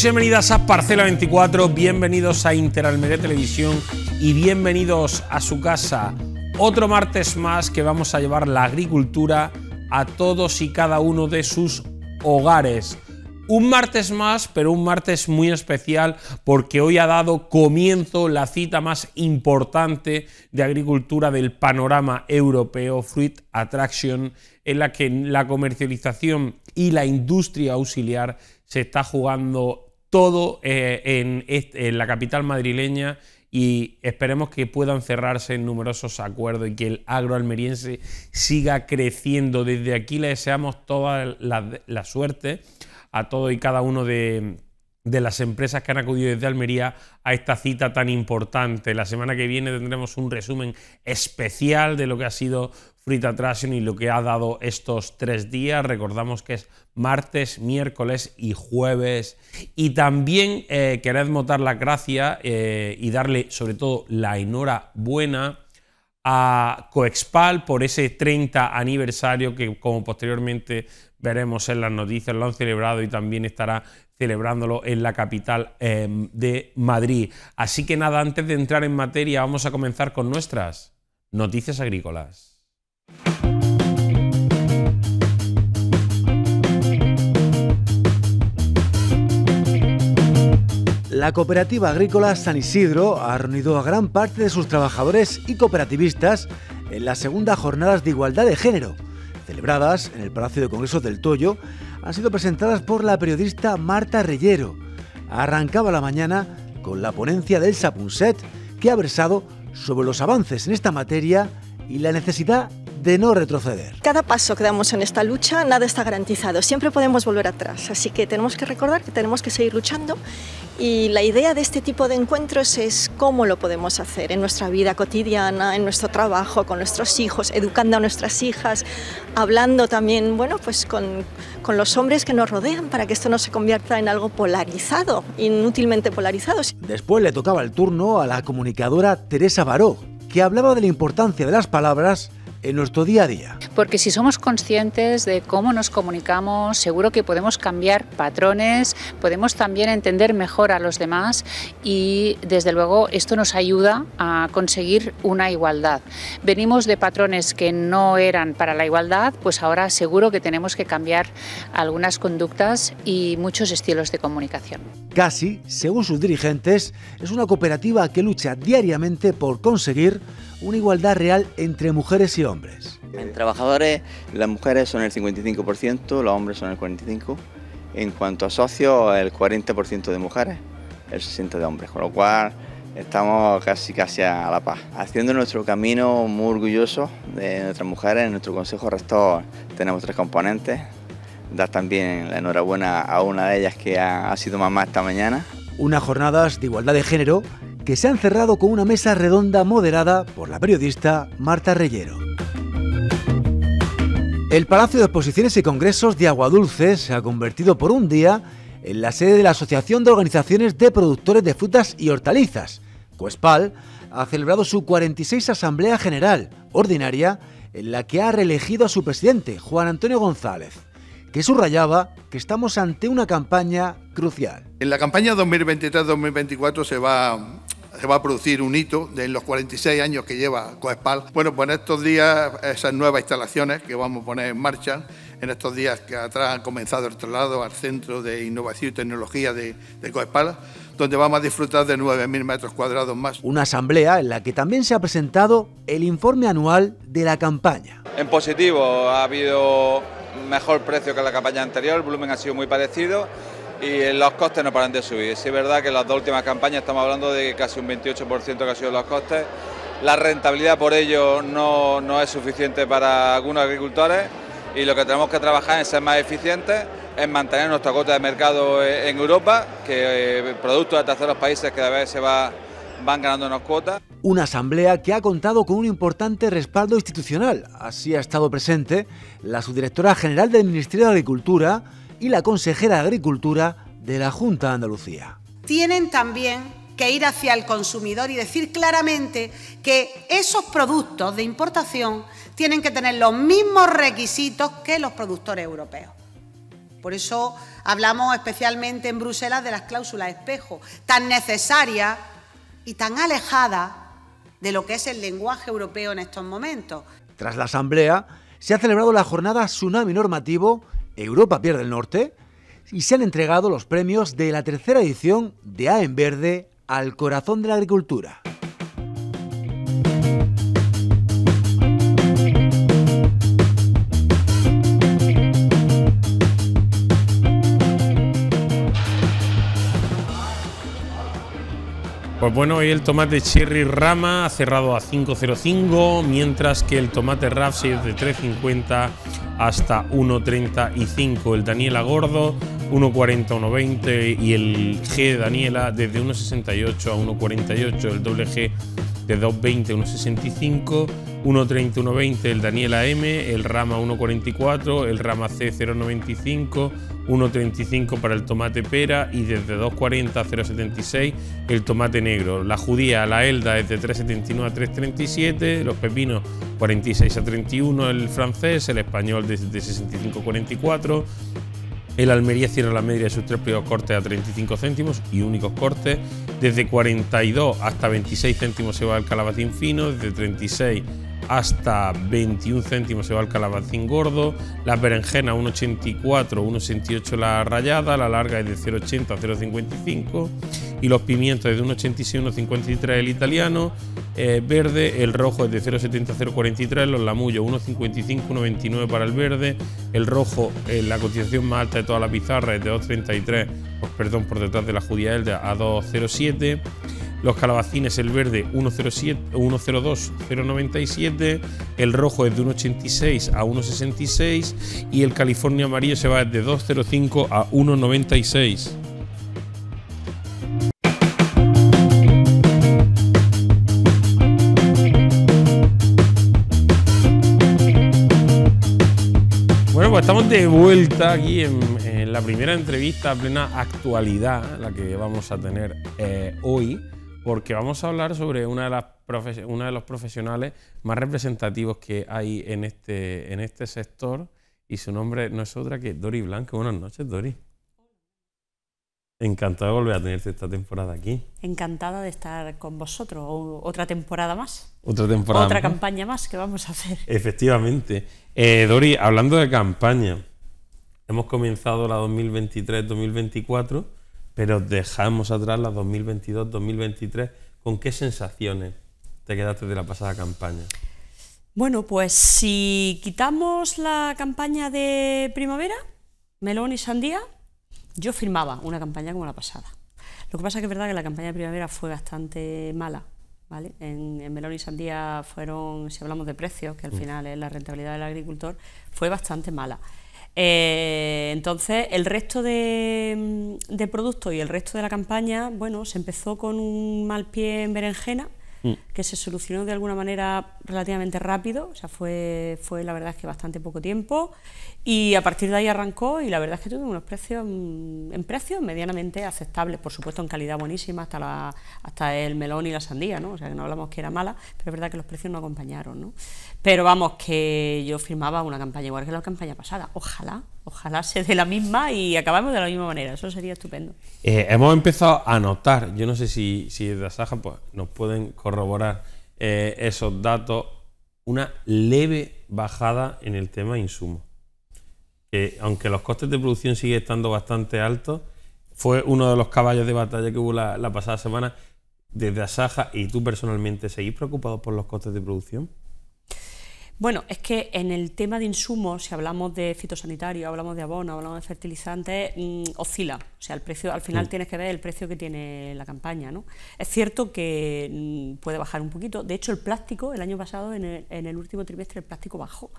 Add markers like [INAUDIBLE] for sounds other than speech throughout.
bienvenidos bienvenidas a Parcela 24, bienvenidos a Interalmedia Televisión y bienvenidos a su casa. Otro martes más que vamos a llevar la agricultura a todos y cada uno de sus hogares. Un martes más, pero un martes muy especial porque hoy ha dado comienzo la cita más importante de agricultura del panorama europeo, Fruit Attraction, en la que la comercialización y la industria auxiliar se está jugando todo eh, en, la capital madrileña y esperemos que puedan cerrarse en numerosos acuerdos y que el agroalmeriense siga creciendo. Desde aquí le deseamos toda la, suerte a todo y cada uno de, de las empresas que han acudido desde Almería a esta cita tan importante. La semana que viene tendremos un resumen especial de lo que ha sido Frita Attraction y lo que ha dado estos tres días. Recordamos que es martes, miércoles y jueves. Y también eh, queremos dar las gracias eh, y darle sobre todo la enhorabuena a Coexpal por ese 30 aniversario que como posteriormente veremos en las noticias lo han celebrado y también estará celebrándolo en la capital em, de Madrid. Así que nada, antes de entrar en materia vamos a comenzar con nuestras noticias agrícolas. La Cooperativa Agrícola San Isidro ha reunido a gran parte de sus trabajadores y cooperativistas en las segundas jornadas de igualdad de género, celebradas en el Palacio de Congresos del Toyo, han sido presentadas por la periodista Marta Reyero. Arrancaba la mañana con la ponencia del Sapunset, que ha versado sobre los avances en esta materia y la necesidad de no retroceder. Cada paso que damos en esta lucha, nada está garantizado, siempre podemos volver atrás, así que tenemos que recordar que tenemos que seguir luchando y la idea de este tipo de encuentros es cómo lo podemos hacer en nuestra vida cotidiana, en nuestro trabajo, con nuestros hijos, educando a nuestras hijas, hablando también, bueno, pues con, con los hombres que nos rodean para que esto no se convierta en algo polarizado, inútilmente polarizado. Después le tocaba el turno a la comunicadora Teresa Baró, que hablaba de la importancia de las palabras en nuestro día a día. Porque si somos conscientes de cómo nos comunicamos, seguro que podemos cambiar patrones, podemos también entender mejor a los demás y desde luego esto nos ayuda a conseguir una igualdad. Venimos de patrones que no eran para la igualdad, pues ahora seguro que tenemos que cambiar algunas conductas y muchos estilos de comunicación. Casi, según sus dirigentes, es una cooperativa que lucha diariamente por conseguir una igualdad real entre mujeres y hombres. En trabajadores, las mujeres son el 55%, los hombres son el 45%. En cuanto a socios, el 40% de mujeres, el 60% de hombres, con lo cual estamos casi casi a la paz. Haciendo nuestro camino muy orgulloso... de nuestras mujeres, en nuestro consejo rector tenemos tres componentes. Dar también la enhorabuena a una de ellas que ha, ha sido mamá esta mañana. Unas jornadas de igualdad de género que se ha encerrado con una mesa redonda moderada por la periodista Marta Reyero. El Palacio de Exposiciones y Congresos de Aguadulce se ha convertido por un día en la sede de la Asociación de Organizaciones de Productores de Frutas y Hortalizas. ...Cuespal, ha celebrado su 46 Asamblea General Ordinaria en la que ha reelegido a su presidente, Juan Antonio González, que subrayaba que estamos ante una campaña crucial. En la campaña 2023-2024 se va se va a producir un hito de los 46 años que lleva Coespal. Bueno, pues en estos días esas nuevas instalaciones que vamos a poner en marcha, en estos días que atrás han comenzado el traslado al Centro de Innovación y Tecnología de, Coespal, donde vamos a disfrutar de 9.000 metros cuadrados más. Una asamblea en la que también se ha presentado el informe anual de la campaña. En positivo, ha habido mejor precio que la campaña anterior, el volumen ha sido muy parecido y los costes no paran de subir. es verdad que en las dos últimas campañas estamos hablando de casi un 28% que ha sido los costes. La rentabilidad por ello no, es suficiente para algunos agricultores y lo que tenemos que trabajar es ser más eficientes, es mantener nuestra cuota de mercado e-, en Europa, que eh, productos de terceros países que cada vez se va, van ganándonos cuotas. Una asamblea que ha contado con un importante respaldo institucional. Así ha estado presente la subdirectora general del Ministerio de Agricultura, y la consejera de Agricultura de la Junta de Andalucía. Tienen también que ir hacia el consumidor y decir claramente que esos productos de importación tienen que tener los mismos requisitos que los productores europeos. Por eso hablamos especialmente en Bruselas de las cláusulas espejo, tan necesarias y tan alejadas de lo que es el lenguaje europeo en estos momentos. Tras la asamblea, se ha celebrado la jornada Tsunami Normativo Europa pierde el norte y se han entregado los premios de la tercera edición de A en Verde al corazón de la agricultura. Pues bueno, hoy el tomate Cherry Rama ha cerrado a 5.05, mientras que el tomate RAF es de 3.50 hasta 1.35 el Daniela Gordo, 1.40, 1.20 y el G de Daniela desde 1.68 a 1.48 el doble G de 2.20, 1.65, 1.30, 1.20 el Daniela M, el Rama 1.44, el Rama C 0.95, 1.35 para el tomate pera y desde 2.40 a 0.76 el tomate negro. La judía, la elda desde de 3.79 a 3.37, los pepinos 46 a 31 el francés, el español desde 65 44, el Almería cierra la media de sus tres primeros cortes a 35 céntimos y únicos cortes. Desde 42 hasta 26 céntimos se va el calabacín fino, desde 36 hasta 21 céntimos se va el calabacín gordo, ...la berenjena 1,84, 1,68 la rayada, la larga es de 0,80 a 0,55 y los pimientos es de 1,86 1,53 el italiano, eh, verde, el rojo es de 0,70 0,43, los lamullos 1,55 1,29 para el verde, el rojo eh, la cotización más alta de toda la pizarra es de 2,33, pues, perdón, por detrás de la judía Elda a 2,07 los calabacines, el verde 102-097, el rojo es de 1,86 a 1,66 y el California amarillo se va de 2,05 a 1,96. Bueno, pues estamos de vuelta aquí en, la primera entrevista a plena actualidad, la que vamos a tener eh, hoy porque vamos a hablar sobre una de las uno de los profesionales más representativos que hay en este, en este sector y su nombre no es otra que Dori Blanco. Buenas noches, Dori. Encantada de volver a tenerte esta temporada aquí. Encantada de estar con vosotros. Otra temporada más. Otra temporada Otra campaña más que vamos a hacer. Efectivamente. Eh, Dori, hablando de campaña, hemos comenzado la 2023-2024 pero dejamos atrás la 2022-2023. ¿Con qué sensaciones te quedaste de la pasada campaña? Bueno, pues si quitamos la campaña de primavera, melón y sandía, yo firmaba una campaña como la pasada. Lo que pasa es que es verdad que la campaña de primavera fue bastante mala. ¿vale? En, en melón y sandía fueron, si hablamos de precios, que al mm. final es la rentabilidad del agricultor, fue bastante mala. Eh, entonces, el resto de, mm, de productos y el resto de la campaña, bueno, se empezó con un mal pie en berenjena, Mm. que se solucionó de alguna manera relativamente rápido, o sea, fue, la verdad que bastante poco tiempo, y a partir de ahí arrancó y la verdad es que tuvo unos precios, mm, en precios medianamente aceptables, por supuesto en calidad buenísima, hasta, hasta el melón y la sandía, ¿no? o sea, que no hablamos que era mala, pero es verdad que los precios no acompañaron, ¿no? Pero vamos, que yo firmaba una campaña igual que la campaña pasada, ojalá Ojalá se de la misma y acabamos de la misma manera, eso sería estupendo. Eh, hemos empezado a notar, yo no sé si, si de Asaja pues, nos pueden corroborar eh, esos datos, una leve bajada en el tema insumos. que aunque los costes de producción siguen estando bastante altos, fue uno de los caballos de batalla que hubo la, la pasada semana. Desde Asaja y tú personalmente, ¿seguís preocupados por los costes de producción? Bueno, es que en el tema de insumos, si hablamos de fitosanitario, hablamos de abono, hablamos de fertilizantes, mm, oscila. O sea, el precio, al final mm. tienes que ver el precio que tiene la campaña. ¿no? Es cierto que mm, puede bajar un poquito. De hecho, el plástico, el año pasado, en el, en el último trimestre, el plástico bajó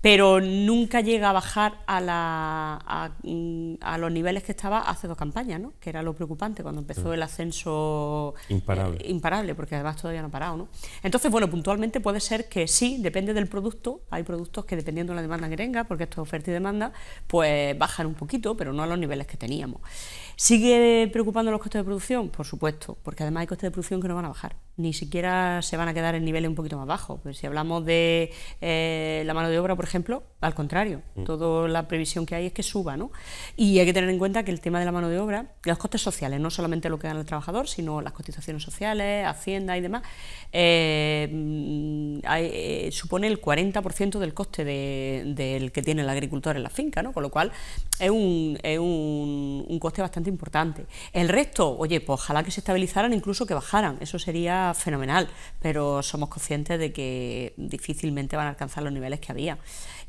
pero nunca llega a bajar a, la, a, los niveles que estaba hace dos campañas, ¿no? que era lo preocupante cuando empezó mm. el ascenso eh, imparable, imparable porque además todavía no ha parado. ¿no? Entonces, bueno, puntualmente puede ser que sí, depende del producto, hay productos que dependiendo de la demanda que tenga, porque esto es oferta y demanda, pues bajan un poquito, pero no a los niveles que teníamos. ¿Sigue preocupando los costes de producción? Por supuesto, porque además hay costes de producción que no van a bajar, ni siquiera se van a quedar en niveles un poquito más bajos. Pues si hablamos de eh, la mano de obra, por ejemplo, al contrario, mm. toda la previsión que hay es que suba. ¿no? Y hay que tener en cuenta que el tema de la mano de obra, los costes sociales, no solamente lo que dan el trabajador, sino las cotizaciones sociales, Hacienda y demás, eh, mm, hay, eh, supone el 40% del coste del que tiene el agricultor en la finca, ¿no? con lo cual es un, un coste bastante importante. El resto, oye, pues ojalá que se estabilizaran, incluso que bajaran, eso sería fenomenal, pero somos conscientes de que difícilmente van a alcanzar los niveles que había.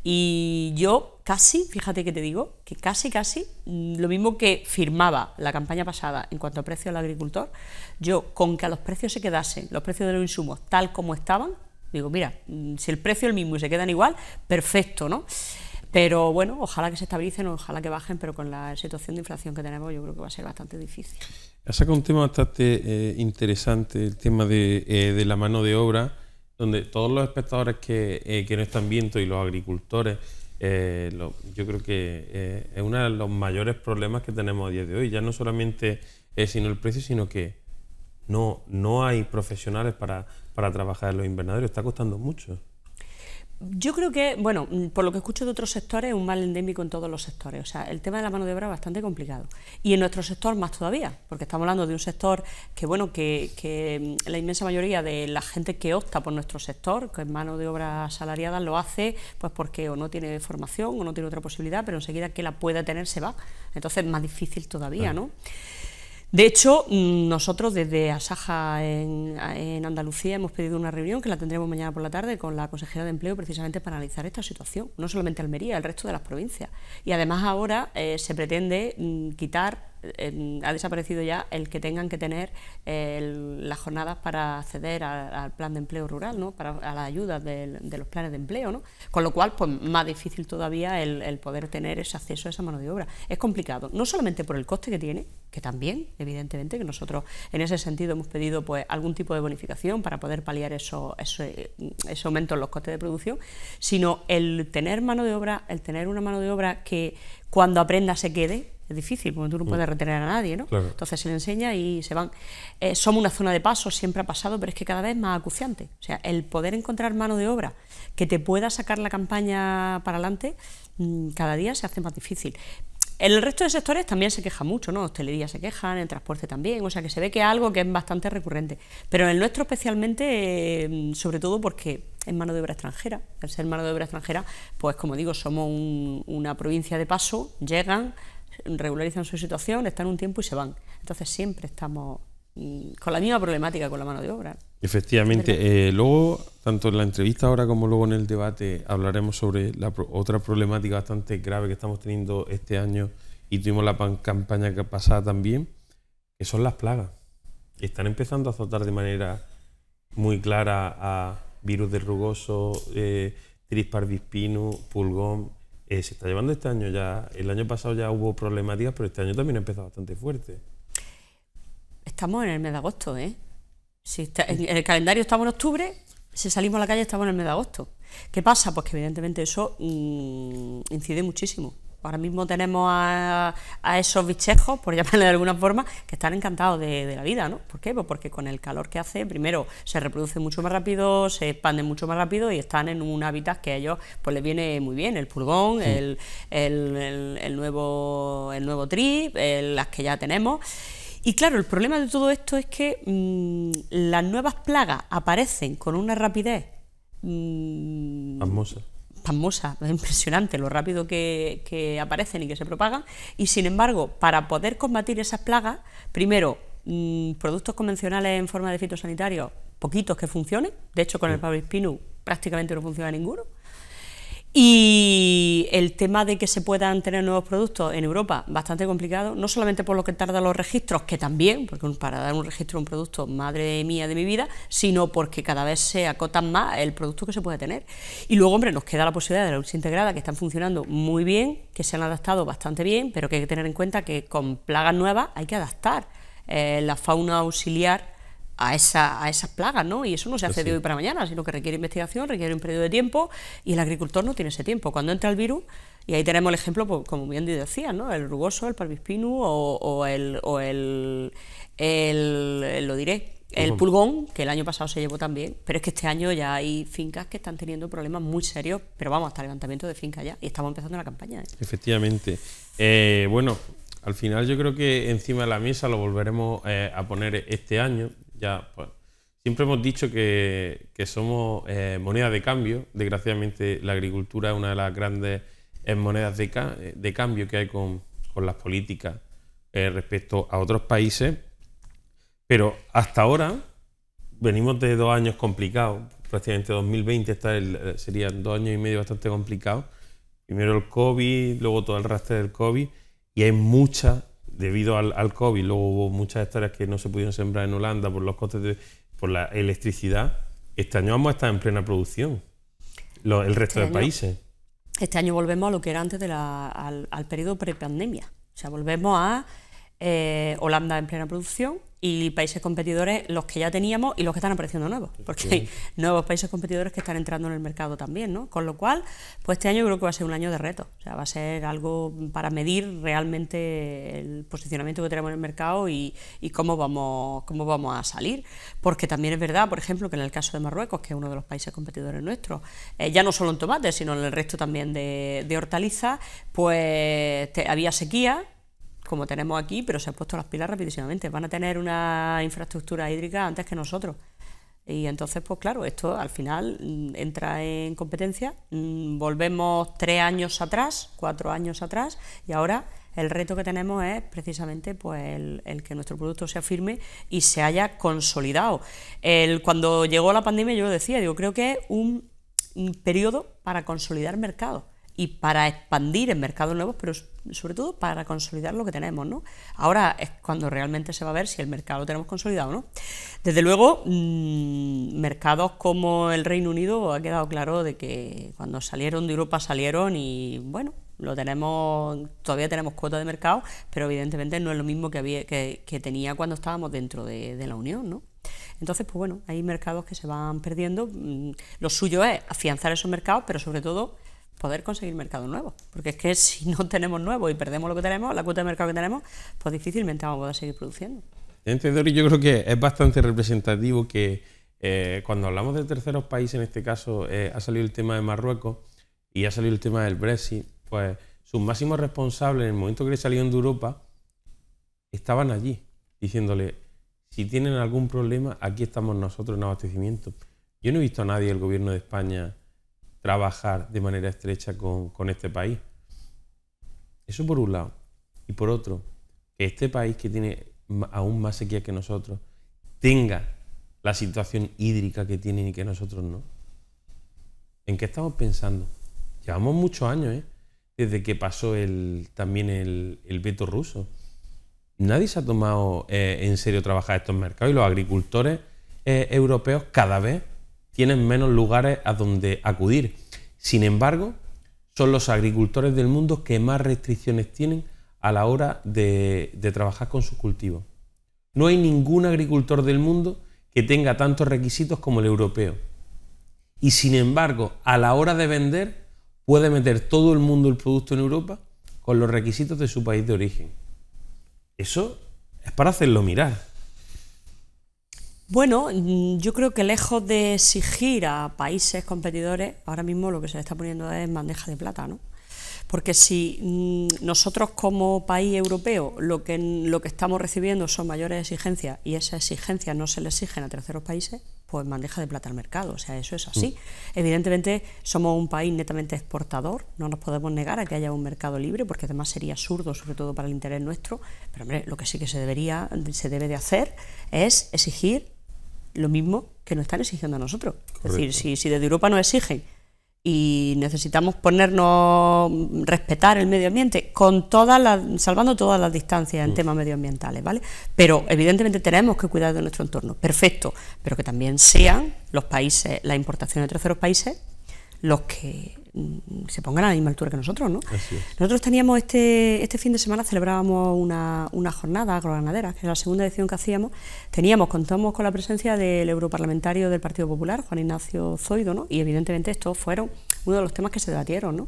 Y yo casi, fíjate que te digo, que casi, casi, lo mismo que firmaba la campaña pasada en cuanto a precio al agricultor, yo con que a los precios se quedasen, los precios de los insumos tal como estaban, digo, mira, mm, si el precio es el mismo y se quedan igual, perfecto, ¿no? Pero bueno, ojalá que se estabilicen, ojalá que bajen, pero con la situación de inflación que tenemos yo creo que va a ser bastante difícil. Ha sacado un tema bastante eh, interesante, el tema eh, de, la mano de obra, donde todos los espectadores que, eh, que no están viendo y los agricultores, yo creo que es uno de los mayores problemas que tenemos a día de hoy, ya no solamente sino el precio, sino que no, no hay profesionales para trabajar en los invernaderos, está costando mucho. Yo creo que, bueno, mm, por lo que escucho de otros sectores, es un mal endémico en todos los sectores. O sea, el tema de la mano de obra es bastante complicado. Y en nuestro sector más todavía, porque estamos hablando de un sector que, bueno, que, mm, la inmensa mayoría de la gente que opta por nuestro sector, que es mano de obra asalariada, lo hace pues porque o no tiene formación o no tiene otra posibilidad, pero enseguida que la pueda tener se va. Entonces es más difícil todavía, ¿no? De hecho, nosotros desde Asaja en, Andalucía hemos pedido una reunión que la tendremos mañana por la tarde con la consejera de empleo precisamente para analizar esta situación, no solamente Almería, el resto de las provincias. Y además ahora eh, se pretende mm, quitar ha desaparecido ya el que tengan que tener las jornadas para acceder al plan de empleo rural, ¿no? para, a las ayudas de, los planes de empleo, ¿no? con lo cual pues más difícil todavía el, poder tener ese acceso a esa mano de obra. Es complicado, no solamente por el coste que tiene, que también, evidentemente, que nosotros en ese sentido hemos pedido pues algún tipo de bonificación para poder paliar ese eso, ese en los costes de producción, sino el tener mano de obra, el tener una mano de obra que cuando aprenda se quede, es difícil, porque tú no mm. puedes retener a nadie, ¿no? Entonces se le enseña y se van. Eh, somos una zona de paso, siempre ha pasado, pero es que cada vez más acuciante. O sea, el poder encontrar mano de obra que te pueda sacar la campaña para adelante, mm, cada día se hace más difícil. En El resto de sectores también se queja mucho, ¿no? Hostelería se quejan, el transporte también, o sea que se ve que es algo que es bastante recurrente. Pero en el nuestro especialmente, mm, sobre todo porque es mano de obra extranjera. Al ser mano de obra extranjera, pues como digo, somos una provincia de paso, llegan, regularizan su situación, están un tiempo y se van. Entonces siempre estamos mm, con la misma problemática con la mano de obra. Efectivamente. Este eh, luego, tanto en la entrevista ahora como luego en el debate, hablaremos sobre la otra problemática bastante grave que estamos teniendo este año y tuvimos la campaña que pasada también, que son las plagas. Están empezando a azotar de manera muy clara a virus de rugoso, eh, trisparvispinus, pulgón, eh, se está llevando este año ya. El año pasado ya hubo problemáticas, pero este año también ha empezado bastante fuerte. Estamos en el mes de agosto, ¿eh? Si en el calendario estamos en octubre, si salimos a la calle estamos en el mes de agosto. ¿Qué pasa? Pues que evidentemente eso mm, incide muchísimo. Ahora mismo tenemos a, esos bichejos, por [LAUGHS] llamarle de alguna forma, que están encantados de, la vida, ¿no? ¿Por qué? Pues porque con el calor que hace, primero se reproduce mucho más rápido, se expande mucho más rápido y están en un hábitat que a ellos pues les viene muy bien, el pulgón, el, nuevo, el nuevo trip, las que ya tenemos. Y claro, el problema de todo esto es que mm, las nuevas plagas aparecen con una rapidez... Mm, es [LAUGHS] impresionante lo rápido que, aparecen y que se propagan, y sin embargo, para poder combatir esas plagas, primero, mm, productos convencionales en forma de fitosanitario, poquitos que funcionen, de hecho con el Pablo prácticamente no funciona ninguno, y el tema de que se puedan tener nuevos productos en Europa, bastante complicado, no solamente por lo que tardan los registros, que también, porque para dar un registro a un producto, madre mía de mi vida, sino porque cada vez se acotan más el producto que se puede tener. Y luego, hombre, nos queda la posibilidad de la lucha integrada, que están funcionando muy bien, que se han adaptado bastante bien, pero que hay que tener en cuenta que con plagas nuevas hay que adaptar eh, la fauna auxiliar a, esa, a esas plagas, ¿no? Y eso no se hace pues de hoy para mañana, sino que requiere investigación, requiere un periodo de tiempo y el agricultor no tiene ese tiempo. Cuando entra el virus, y ahí tenemos el ejemplo, pues, como bien decía, ¿no? El rugoso, el parvispinu o, el, lo diré, el pulgón, que el año pasado se llevó también, pero es que este año ya hay fincas que están teniendo problemas muy serios, pero vamos, hasta levantamiento de finca ya, y estamos empezando la campaña. ¿eh? Efectivamente. Eh, bueno, al final yo creo que encima de la mesa lo volveremos eh, a poner este año ya pues, siempre hemos dicho que, somos eh, moneda de cambio. Desgraciadamente la agricultura es una de las grandes eh, monedas eh, de, cambio que hay con, las políticas respecto a otros países. Pero hasta ahora venimos de dos años complicados. Prácticamente 2020 está serían dos años y medio bastante complicados. Primero el COVID, luego todo el rastre del COVID. Y hay mucha debido al, al, COVID, luego hubo muchas hectáreas que no se pudieron sembrar en Holanda por los costes de, por la electricidad, este año vamos a estar en plena producción, el resto este de países. Este año volvemos a lo que era antes de la, al, al periodo prepandemia, o sea, volvemos a eh, Holanda en plena producción, y países competidores los que ya teníamos y los que están apareciendo nuevos, porque hay nuevos países competidores que están entrando en el mercado también, ¿no? Con lo cual, pues este año creo que va a ser un año de reto, o sea, va a ser algo para medir realmente el posicionamiento que tenemos en el mercado y, cómo, vamos, cómo vamos a salir, porque también es verdad, por ejemplo, que en el caso de Marruecos, que es uno de los países competidores nuestros, eh, ya no solo en tomates, sino en el resto también de, hortalizas, pues había sequía, como tenemos aquí, pero se han puesto las pilas rapidísimamente. Van a tener una infraestructura hídrica antes que nosotros. Y entonces, pues claro, esto al final mm, entra en competencia. Mm, volvemos tres años atrás, cuatro años atrás, y ahora el reto que tenemos es precisamente pues, el, que nuestro producto sea firme y se haya consolidado. El, cuando llegó la pandemia, yo decía, digo, creo que es un, periodo para consolidar mercado y para expandir en mercados nuevos, pero sobre todo para consolidar lo que tenemos. ¿no? Ahora es cuando realmente se va a ver si el mercado lo tenemos consolidado o no. Desde luego, mm, mercados como el Reino Unido ha quedado claro de que cuando salieron de Europa salieron y bueno, lo tenemos, todavía tenemos cuota de mercado, pero evidentemente no es lo mismo que, había, que, tenía cuando estábamos dentro de, la Unión. ¿no? Entonces, pues bueno, hay mercados que se van perdiendo. Mm, lo suyo es afianzar esos mercados, pero sobre todo poder conseguir mercado nuevo. Porque es que si no [LAUGHS] tenemos nuevo y perdemos lo que tenemos, la cuota de mercado que tenemos, pues difícilmente vamos a poder seguir produciendo. Entender yo creo que es bastante representativo que eh, cuando hablamos de terceros países, en este caso eh, ha salido el tema de Marruecos y ha salido el tema del Brexit, pues sus máximos responsables en el momento que le salieron de Europa estaban allí, diciéndole, si tienen algún problema, aquí estamos nosotros en abastecimiento. Yo no he visto a nadie del gobierno de España trabajar de manera estrecha con, este país. Eso por un lado. Y por otro, que este país que tiene aún más sequía que nosotros tenga la situación hídrica que tiene y que nosotros no. ¿En qué estamos pensando? Llevamos muchos años, ¿eh? Desde que pasó el, también el, veto ruso. Nadie se ha tomado eh, en serio trabajar estos mercados y los agricultores eh, europeos cada vez tienen menos lugares a donde acudir. Sin embargo, son los agricultores del mundo que más restricciones tienen a la hora de, trabajar con sus cultivos. No hay ningún agricultor del mundo que tenga tantos requisitos como el europeo. Y sin embargo, a la hora de vender, puede meter todo el mundo el producto en Europa con los requisitos de su país de origen. Eso es para hacerlo mirar. Bueno, mm, yo creo que lejos de exigir a países competidores, ahora mismo lo que se le está poniendo es bandeja de plata, ¿no? Porque si mm, nosotros como país europeo lo que, lo que estamos recibiendo son mayores exigencias y esas exigencias no se le exigen a terceros países, pues bandeja de plata al mercado, o sea, eso es así. Mm. Evidentemente somos un país netamente exportador, no nos podemos negar a que haya un mercado libre, porque además sería absurdo, sobre todo para el interés nuestro, pero lo que sí que se debería, se debe de hacer es exigir lo mismo que nos están exigiendo a nosotros. Es decir, si, desde Europa nos exigen y necesitamos ponernos, respetar el medio ambiente, con todas las, salvando todas las distancias en mm. temas medioambientales, ¿vale? Pero evidentemente tenemos que cuidar de nuestro entorno, perfecto, pero que también sean los países, ...la importación de terceros países, los que Mm, se pongan a la misma altura que nosotros, ¿no? Nosotros teníamos este, este fin de semana, celebrábamos una, una jornada agroganadera que es la segunda edición que hacíamos. Teníamos, contamos con la presencia del europarlamentario del Partido Popular, Juan Ignacio Zoido, ¿no? Y evidentemente estos fueron uno de los temas que se debatieron,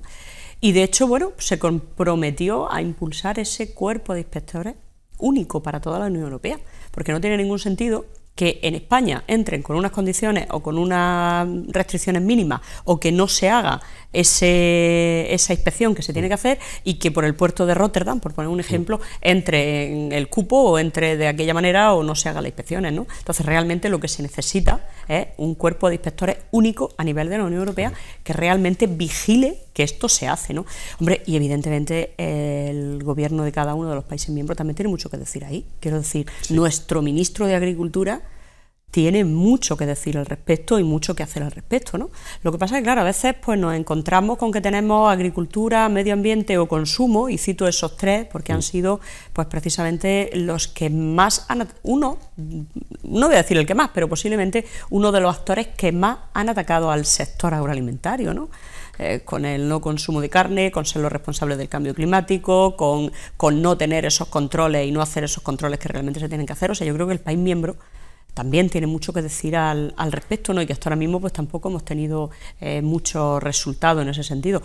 Y de hecho, bueno, se comprometió a impulsar ese cuerpo de inspectores único para toda la Unión Europea, porque no tiene ningún sentido que en España entren con unas condiciones o con unas restricciones mínimas o que no se haga esa inspección que se tiene que hacer y que por el puerto de Rotterdam, por poner un ejemplo, entre en el cupo o entre de aquella manera o no se haga la inspección, ¿no? Entonces, realmente lo que se necesita es un cuerpo de inspectores único a nivel de la Unión Europea que realmente vigile que esto se hace. ¿no? Hombre, y evidentemente el gobierno de cada uno de los países miembros también tiene mucho que decir ahí. Quiero decir, nuestro ministro de Agricultura tiene mucho que decir al respecto y mucho que hacer al respecto. ¿no? Lo que pasa es que, claro, a veces pues, nos encontramos con que tenemos agricultura, medio ambiente o consumo, y cito esos tres porque han mm. sido pues, precisamente los que más han, uno, no voy a decir el que más, pero posiblemente uno de los actores que más han atacado al sector agroalimentario. ¿no? Eh, con el no consumo de carne, con ser los responsables del cambio climático, con, con no tener esos controles y no hacer esos controles que realmente se tienen que hacer. O sea, yo creo que el país miembro también tiene mucho que decir al, respecto, ¿no? Y que hasta ahora mismo pues tampoco hemos tenido eh, muchos resultados en ese sentido.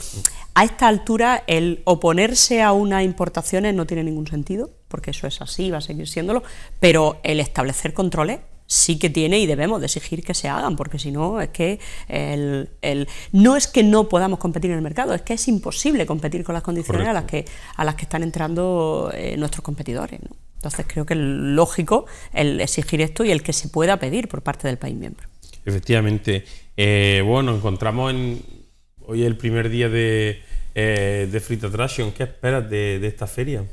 A esta altura, el oponerse a unas importaciones no tiene ningún sentido, porque eso es así, va a seguir siéndolo, pero el establecer controles sí que tiene y debemos exigir que se hagan, porque si no es que el, no es que no podamos competir en el mercado, es que es imposible competir con las condiciones a las, que, a las que están entrando eh, nuestros competidores. Entonces creo que es lógico el exigir esto y el que se pueda pedir por parte del país miembro. Efectivamente. Eh, bueno, encontramos en, hoy el primer día de, eh, de ¿Qué esperas de esta feria?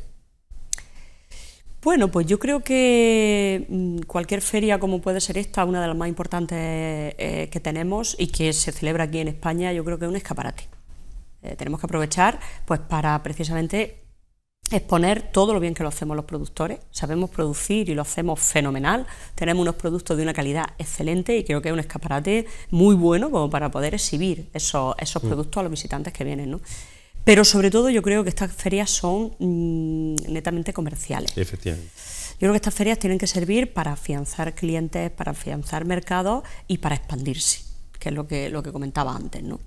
Bueno, pues yo creo que mm, cualquier feria como puede ser esta, una de las más importantes eh, que tenemos y que se celebra aquí en España, yo creo que es un escaparate. Eh, tenemos que aprovechar pues para precisamente exponer todo lo bien que lo hacemos los productores. Sabemos producir y lo hacemos fenomenal. Tenemos unos productos de una calidad excelente y creo que es un escaparate muy bueno como para poder exhibir esos, esos mm. productos a los visitantes que vienen. ¿no? Pero sobre todo yo creo que estas ferias son mm, netamente comerciales. Efectivamente. Yo creo que estas ferias tienen que servir para afianzar clientes, para afianzar mercados y para expandirse que es lo que, lo que comentaba antes. ¿no?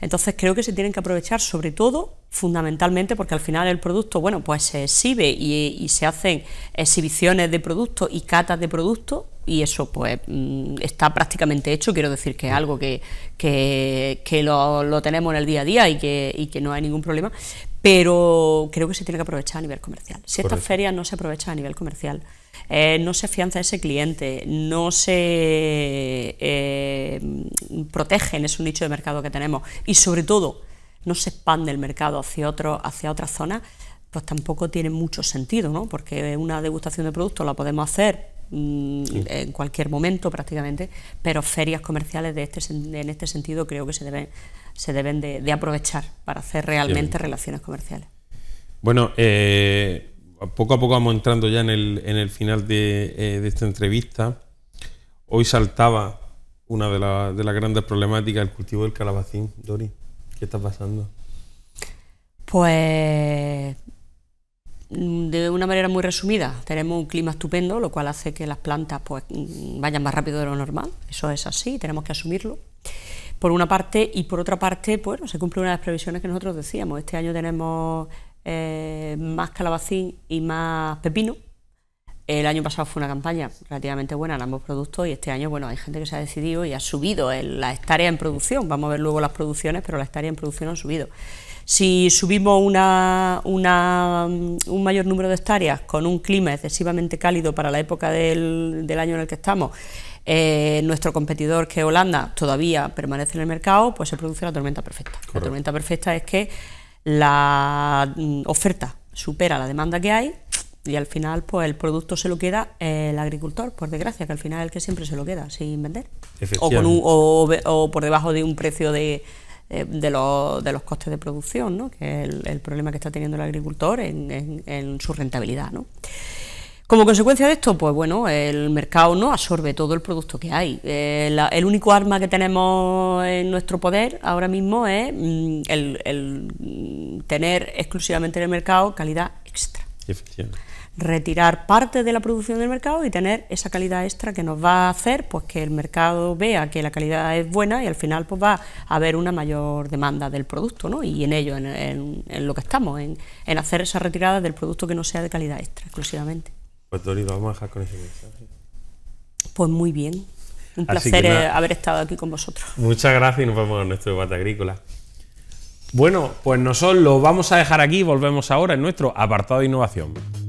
Entonces creo que se tienen que aprovechar sobre todo, fundamentalmente, porque al final el producto, bueno, pues se exhibe y, se hacen exhibiciones de productos y catas de productos y eso pues mm, está prácticamente hecho, quiero decir que es algo que, que, lo, tenemos en el día a día y que, y que no hay ningún problema, pero creo que se tiene que aprovechar a nivel comercial. Si estas ferias no se aprovechan a nivel comercial, eh, no se fianza ese cliente, no se eh, protege en ese nicho de mercado que tenemos y sobre todo no se expande el mercado hacia, otro, hacia otras zonas, pues tampoco tiene mucho sentido, ¿no? porque una degustación de productos la podemos hacer en cualquier momento prácticamente, pero ferias comerciales de este, en este sentido creo que se deben, se deben de, aprovechar para hacer realmente relaciones comerciales. Bueno, eh, poco a poco vamos entrando ya en el, en el final de, eh, esta entrevista. Hoy saltaba una de, de las grandes problemáticas, del cultivo del calabacín. Dori, ¿qué está pasando? Pues Mm, de una manera muy resumida, tenemos un clima estupendo, lo cual hace que las plantas pues, mm, vayan más rápido de lo normal, eso es así, tenemos que asumirlo. Por una parte, y por otra parte, se cumple una de las previsiones que nosotros decíamos, este año tenemos eh, más calabacín y más pepino. El año pasado fue una campaña relativamente buena en ambos productos y este año, bueno, hay gente que se ha decidido y ha subido la hectárea en producción. Vamos a ver luego las producciones, pero la hectárea en producción ha subido. Si subimos una, mm, un mayor número de hectáreas con un clima excesivamente cálido para la época del, año en el que estamos, eh, nuestro competidor, que es Holanda, todavía permanece en el mercado, pues se produce la tormenta perfecta. La tormenta perfecta es que la mm, oferta supera la demanda que hay y al final pues el producto se lo queda el agricultor, por desgracia, que al final es el que siempre se lo queda sin vender. O, o, por debajo de un precio de, eh, de, los, de, los, costes de producción, ¿no? que es el, problema que está teniendo el agricultor en, su rentabilidad. ¿no? Como consecuencia de esto, pues bueno, el mercado no absorbe todo el producto que hay. Eh, el único arma que tenemos en nuestro poder ahora mismo es mm, el, tener exclusivamente en el mercado calidad extra retirar parte de la producción del mercado y tener esa calidad extra que nos va a hacer pues que el mercado vea que la calidad es buena y al final pues va a haber una mayor demanda del producto ¿no? y en ello, en, en, lo que estamos, en, en, hacer esa retirada del producto que no sea de calidad extra exclusivamente. Pues vamos a dejar con ese mensaje. Pues muy bien, un placer eh, haber estado aquí con vosotros. Muchas gracias y nos vemos en nuestro debate agrícola. Bueno, pues nosotros lo vamos a dejar aquí y volvemos ahora en nuestro apartado de innovación.